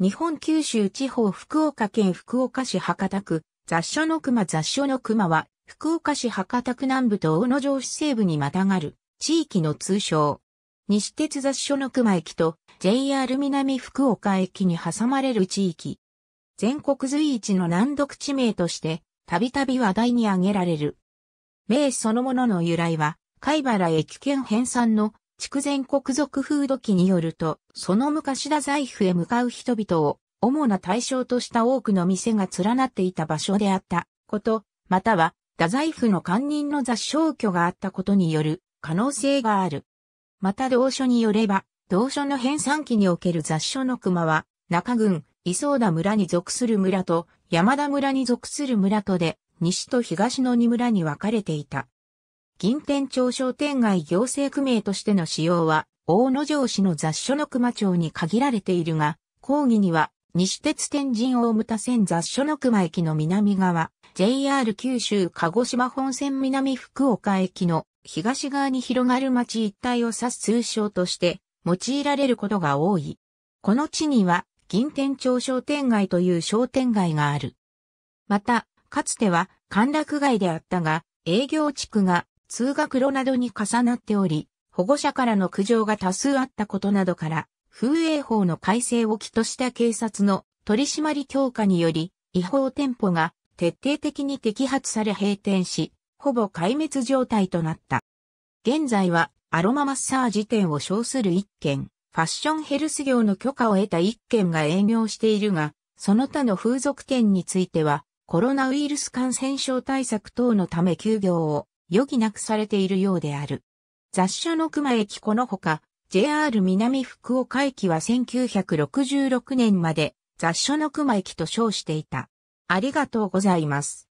日本九州地方福岡県福岡市博多区、雑所の熊雑所の熊は、福岡市博多区南部と大野城市西部にまたがる、地域の通称。西鉄雑所の熊駅と JR 南福岡駅に挟まれる地域。全国随一の難読地名として、たびたび話題に挙げられる。名そのものの由来は、貝原駅圏編纂の筑前国族風土記によると、その昔太宰府へ向かう人々を主な対象とした多くの店が連なっていた場所であったこと、または太宰府の官人の雑消去があったことによる可能性がある。また同書によれば、同書の編纂期における雑書の熊は、中郡、磯田村に属する村と、山田村に属する村とで、西と東の二村に分かれていた。銀天町商店街行政区名としての使用は、大野城市の雑所の熊町に限られているが、講義には、西鉄天神大牟田線雑所の熊駅の南側、JR 九州鹿児島本線南福岡駅の東側に広がる町一帯を指す通称として用いられることが多い。この地には銀天町商店街という商店街がある。また、かつては歓楽街であったが、営業地区が通学路などに重なっており、保護者からの苦情が多数あったことなどから、風営法の改正を起とした警察の取締り強化により、違法店舗が徹底的に摘発され閉店し、ほぼ壊滅状態となった。現在はアロママッサージ店を称する1軒、ファッションヘルス業の許可を得た1軒が営業しているが、その他の風俗店については、コロナウイルス感染症対策等のため休業を余儀なくされているようである。雑車の熊駅このほか、JR 南福岡駅は1966年まで雑所の熊駅と称していた。ありがとうございます。